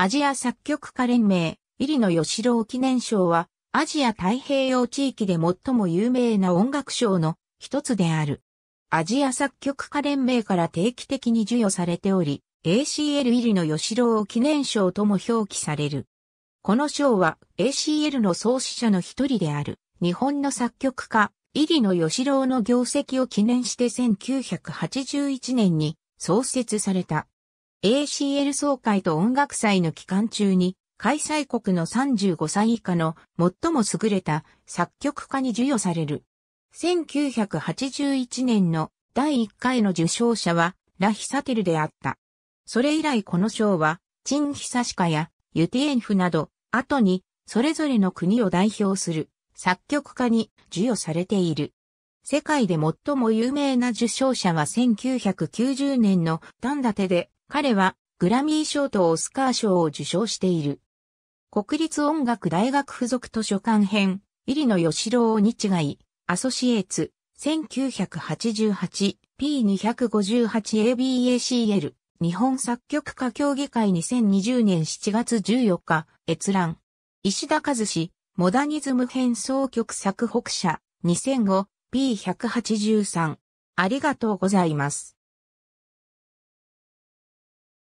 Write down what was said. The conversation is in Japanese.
アジア作曲家連盟、入野義郎記念賞は、アジア太平洋地域で最も有名な音楽賞の一つである。アジア作曲家連盟から定期的に授与されており、ACL 入りの吉郎記念賞とも表記される。この賞は ACL の創始者の一人である日本の作曲家入野義郎の業績を記念して1981年に創設された。ACL 総会と音楽祭の期間中に、開催国の35歳以下の最も優れた作曲家に授与される。1981年の第1回の受賞者はラ・ヒサテルであった。それ以来この賞は、チン・ヒサシカやユティエンフなど、後にそれぞれの国を代表する作曲家に授与されている。世界で最も有名な受賞者は1990年のダンダテで彼はグラミー賞とオスカー賞を受賞している。国立音楽大学附属図書館編、入野義郎に違い、アソシエーツ、1988、P258ABACL、日本作曲家協議会2020年7月14日、閲覧。石田和志、モダニズム変奏曲作北社、2005、P183。ありがとうございます。